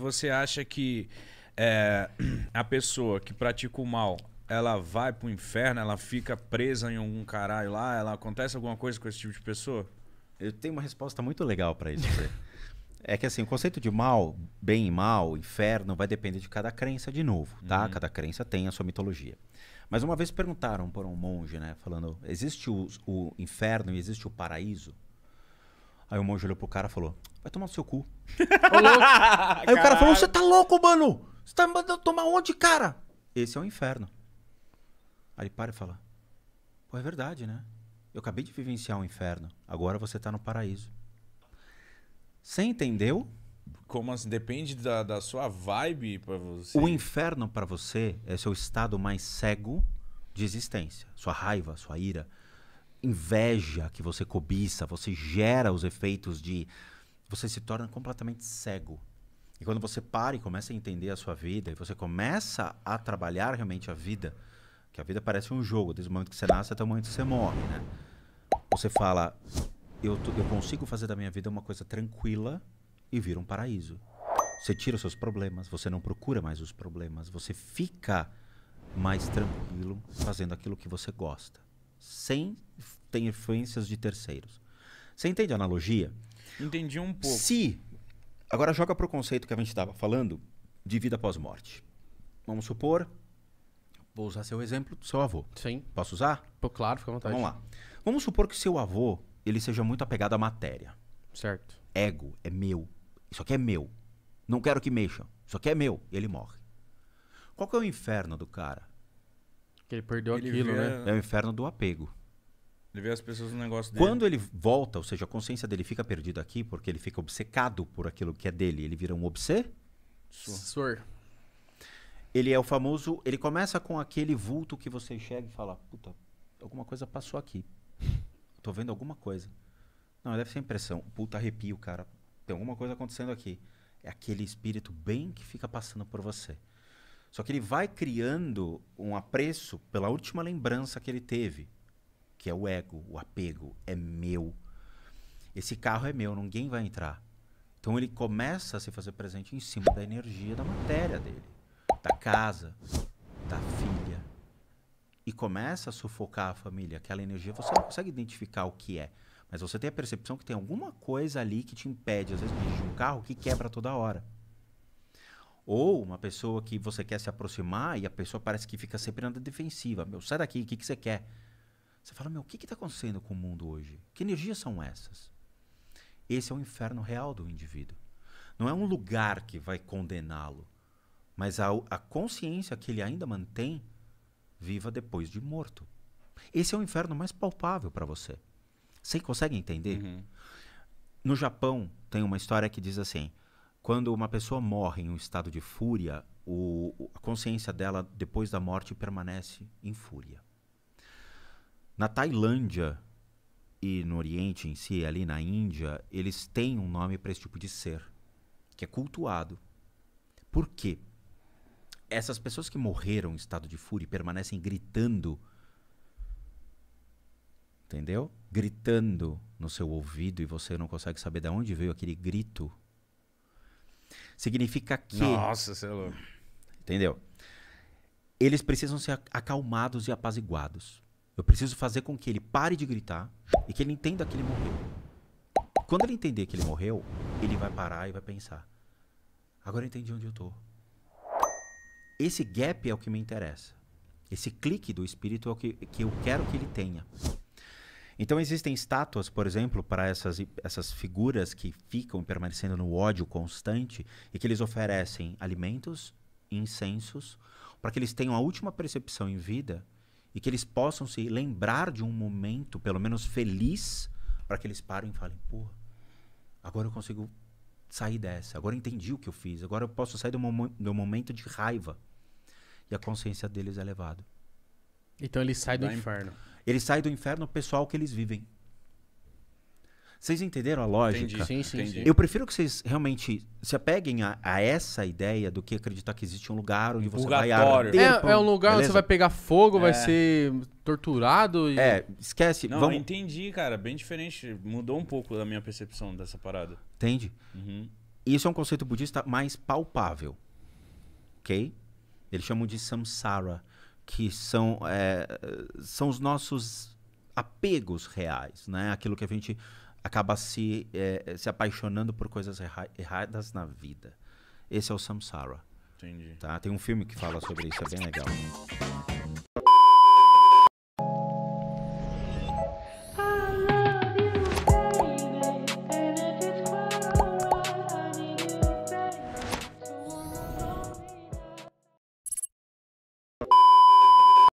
Você acha que é, a pessoa que pratica o mal, ela vai pro inferno, ela fica presa em algum caralho lá, ela acontece alguma coisa com esse tipo de pessoa? Eu tenho uma resposta muito legal para isso. é que assim, o conceito de mal, bem e mal, inferno, vai depender de cada crença de novo, tá? Uhum. Cada crença tem a sua mitologia. Mas uma vez perguntaram para um monge, né, falando: existe o, o inferno e existe o paraíso? Aí o monge olhou pro cara e falou: Vai tomar no seu cu. Aí o cara falou: Você tá louco, mano? Você tá me mandando tomar onde, cara? Esse é o inferno. Aí ele para e fala: Pô, é verdade, né? Eu acabei de vivenciar um inferno. Agora você tá no paraíso. Você entendeu? Como assim? Depende da, da sua vibe para você. O inferno para você é seu estado mais cego de existência. Sua raiva, sua ira inveja, que você cobiça, você gera os efeitos de. Você se torna completamente cego. E quando você para e começa a entender a sua vida, e você começa a trabalhar realmente a vida, que a vida parece um jogo, desde o momento que você nasce até o momento que você morre, né? Você fala, eu, eu consigo fazer da minha vida uma coisa tranquila e vira um paraíso. Você tira os seus problemas, você não procura mais os problemas, você fica mais tranquilo fazendo aquilo que você gosta sem ter influências de terceiros. Você entende a analogia? Entendi um pouco. Se. Agora joga para o conceito que a gente estava falando de vida após morte. Vamos supor. Vou usar seu exemplo do seu avô. Sim. Posso usar? Pô, claro, fica à vontade. Vamos lá. Vamos supor que seu avô ele seja muito apegado à matéria. Certo. Ego é meu. Isso aqui é meu. Não quero que mexam. Isso aqui é meu. E ele morre. Qual que é o inferno do cara? Que ele perdeu ele aquilo, vê... né? É o inferno do apego. Ele vê as pessoas no negócio dele. Quando ele volta, ou seja, a consciência dele fica perdida aqui, porque ele fica obcecado por aquilo que é dele, ele vira um obsessor. Ele é o famoso. Ele começa com aquele vulto que você enxerga e fala: Puta, alguma coisa passou aqui. Tô vendo alguma coisa. Não, deve ser impressão. Puta, arrepio, cara. Tem alguma coisa acontecendo aqui. É aquele espírito bem que fica passando por você. Só que ele vai criando um apreço pela última lembrança que ele teve, que é o ego, o apego, é meu. Esse carro é meu, ninguém vai entrar. Então ele começa a se fazer presente em cima da energia da matéria dele, da casa, da filha. E começa a sufocar a família, aquela energia, você não consegue identificar o que é, mas você tem a percepção que tem alguma coisa ali que te impede, às vezes, de um carro que quebra toda hora. Ou uma pessoa que você quer se aproximar e a pessoa parece que fica sempre na defensiva. Meu, sai daqui, o que, que você quer? Você fala, meu, o que está acontecendo com o mundo hoje? Que energias são essas? Esse é o inferno real do indivíduo. Não é um lugar que vai condená-lo, mas a, a consciência que ele ainda mantém viva depois de morto. Esse é o inferno mais palpável para você. Você consegue entender? Uhum. No Japão, tem uma história que diz assim: quando uma pessoa morre em um estado de fúria, o, a consciência dela, depois da morte, permanece em fúria. Na Tailândia e no Oriente em si, ali na Índia, eles têm um nome para esse tipo de ser, que é cultuado. Por quê? Essas pessoas que morreram em estado de fúria e permanecem gritando, entendeu? Gritando no seu ouvido e você não consegue saber de onde veio aquele grito Significa que. Nossa, você é louco. Entendeu? Eles precisam ser acalmados e apaziguados. Eu preciso fazer com que ele pare de gritar e que ele entenda que ele morreu. Quando ele entender que ele morreu, ele vai parar e vai pensar. Agora eu entendi onde eu tô. Esse gap é o que me interessa. Esse clique do espírito é o que, que eu quero que ele tenha. Então existem estátuas, por exemplo, para essas, essas figuras que ficam permanecendo no ódio constante e que eles oferecem alimentos, incensos, para que eles tenham a última percepção em vida e que eles possam se lembrar de um momento, pelo menos feliz, para que eles parem e falem: porra, agora eu consigo sair dessa, agora eu entendi o que eu fiz, agora eu posso sair do, mom do momento de raiva. E a consciência deles é elevada. Então ele sai do inferno. Eles saem do inferno pessoal que eles vivem. Vocês entenderam a lógica? Entendi, sim, sim, Entendi. Eu prefiro que vocês realmente se apeguem a, a, essa ideia do que acreditar que existe um lugar onde você vai arder. É, é um lugar Beleza? onde você vai pegar fogo, é. vai ser torturado. E... É, esquece. Não, vamos... entendi, cara. Bem diferente. Mudou um pouco da minha percepção dessa parada. Entende? Uhum. Isso é um conceito budista mais palpável. Ok? Eles chamam de samsara que são, é, são os nossos apegos reais, né? Aquilo que a gente acaba se, é, se apaixonando por coisas erra erradas na vida. Esse é o Samsara. Entendi. Tá? Tem um filme que fala sobre isso, é bem legal.